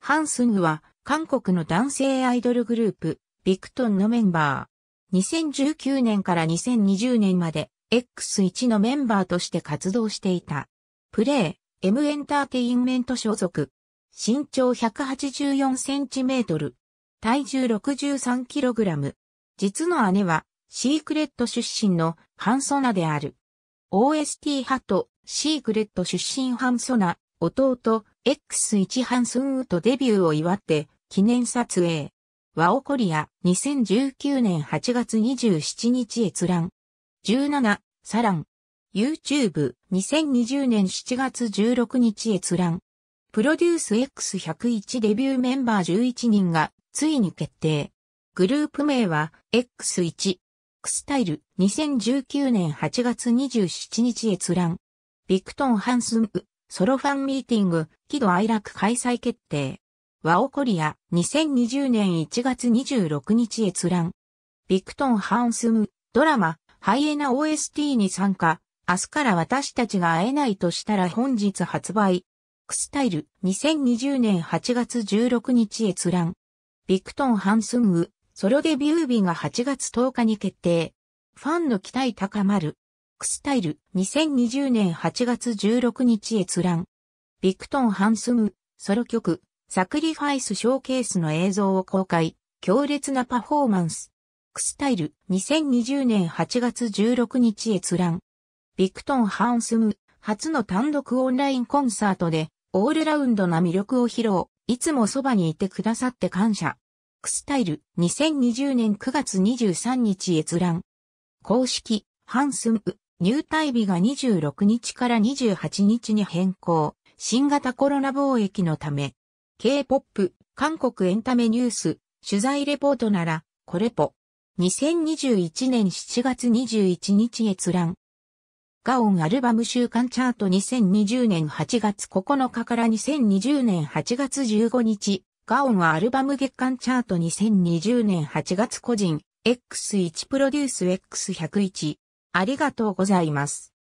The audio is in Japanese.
ハンスングは韓国の男性アイドルグループ、ビクトンのメンバー。2019年から2020年まで X1 のメンバーとして活動していた。プレイ、M エンターテインメント所属。身長184センチメートル。体重63キログラム。実の姉はシークレット出身のハンソナである。OST 派とシークレット出身ハンソナ、弟、X1 ハンスンウとデビューを祝って記念撮影。ワオコリア2019年8月27日閲覧。17、サラン。YouTube 2020年7月16日閲覧。プロデュース X101 デビューメンバー11人がついに決定。グループ名は X1。スタイル2019年8月27日閲覧。ビクトン・ハンスンウ、ソロファンミーティング、喜怒哀楽開催決定。ワオコリア、2020年1月26日閲覧。ビクトン・ハンスム、ドラマ、ハイエナ OST に参加。明日から私たちが会えないとしたら本日発売。クスタイル、2020年8月16日閲覧。ビクトン・ハンスム、ソロデビュー日が8月10日に決定。ファンの期待高まる。クスタイル2020年8月16日閲覧。ビクトン・ハンスム、ソロ曲、サクリファイス・ショーケースの映像を公開、強烈なパフォーマンス。クスタイル2020年8月16日閲覧。ビクトン・ハンスム、初の単独オンラインコンサートで、オールラウンドな魅力を披露、いつもそばにいてくださって感謝。クスタイル2020年9月23日閲覧。公式、ハンスム、入隊日が26日から28日に変更、新型コロナ貿易のため、K-POP、韓国エンタメニュース、取材レポートなら、これぽ。2021年7月21日閲覧。ガオンアルバム週間チャート2020年8月9日から2020年8月15日。ガオンはアルバム月間チャート2020年8月個人 X1 プロデュース X101 ありがとうございます。